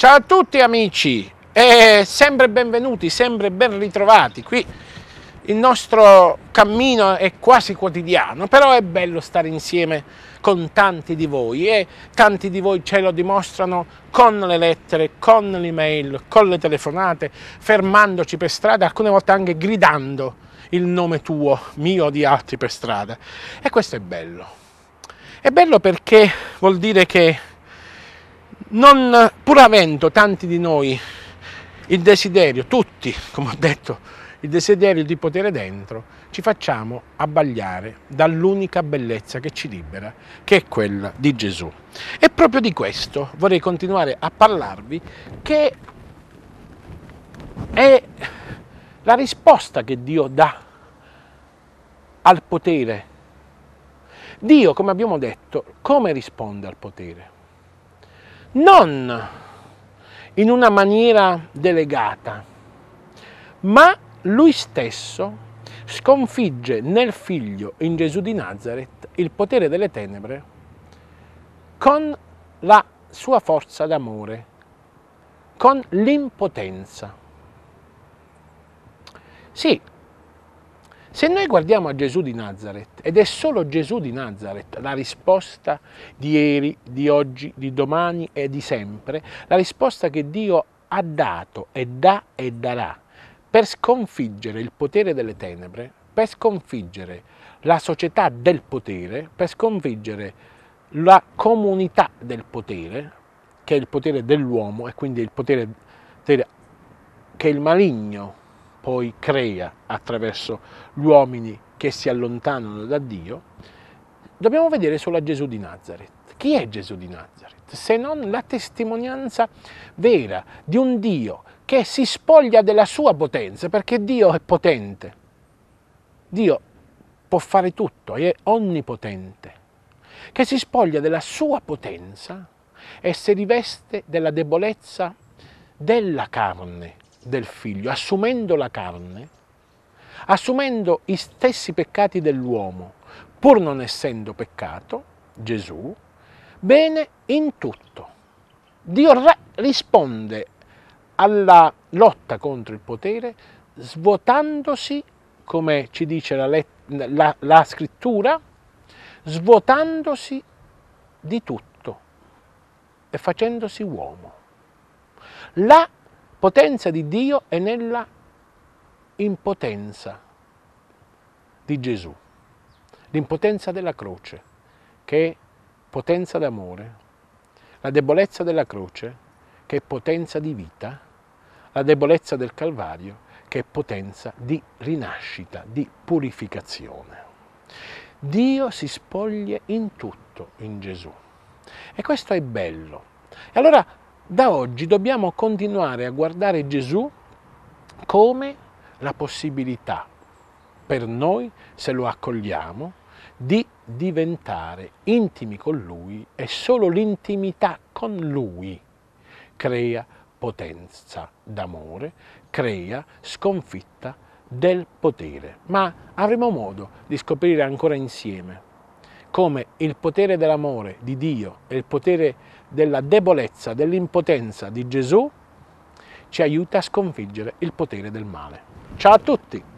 Ciao a tutti amici e sempre benvenuti, sempre ben ritrovati. Qui il nostro cammino è quasi quotidiano, però è bello stare insieme con tanti di voi e tanti di voi ce lo dimostrano con le lettere, con l'email, con le telefonate, fermandoci per strada, alcune volte anche gridando il nome tuo, mio o di altri per strada. E questo è bello. È bello perché vuol dire che non, pur avendo tanti di noi il desiderio, tutti, come ho detto, il desiderio di potere dentro, ci facciamo abbagliare dall'unica bellezza che ci libera, che è quella di Gesù. E proprio di questo vorrei continuare a parlarvi, che è la risposta che Dio dà al potere. Dio, come abbiamo detto, come risponde al potere? non in una maniera delegata, ma lui stesso sconfigge nel figlio, in Gesù di Nazareth, il potere delle tenebre con la sua forza d'amore, con l'impotenza. Sì, se noi guardiamo a Gesù di Nazareth, ed è solo Gesù di Nazareth la risposta di ieri, di oggi, di domani e di sempre, la risposta che Dio ha dato e dà e darà per sconfiggere il potere delle tenebre, per sconfiggere la società del potere, per sconfiggere la comunità del potere, che è il potere dell'uomo e quindi il potere che il maligno poi crea attraverso gli uomini che si allontanano da Dio, dobbiamo vedere solo a Gesù di Nazareth. Chi è Gesù di Nazareth? Se non la testimonianza vera di un Dio che si spoglia della sua potenza, perché Dio è potente. Dio può fare tutto, è onnipotente, che si spoglia della sua potenza e si riveste della debolezza della carne, del figlio, assumendo la carne, assumendo gli stessi peccati dell'uomo, pur non essendo peccato, Gesù, bene in tutto. Dio risponde alla lotta contro il potere svuotandosi, come ci dice la, la, la scrittura, svuotandosi di tutto e facendosi uomo. La potenza di Dio è nella impotenza di Gesù, l'impotenza della croce, che è potenza d'amore, la debolezza della croce, che è potenza di vita, la debolezza del Calvario, che è potenza di rinascita, di purificazione. Dio si spoglie in tutto in Gesù. E questo è bello. E allora da oggi dobbiamo continuare a guardare Gesù come la possibilità per noi, se lo accogliamo, di diventare intimi con Lui e solo l'intimità con Lui crea potenza d'amore, crea sconfitta del potere. Ma avremo modo di scoprire ancora insieme come il potere dell'amore di Dio e il potere della debolezza, dell'impotenza di Gesù ci aiuta a sconfiggere il potere del male. Ciao a tutti!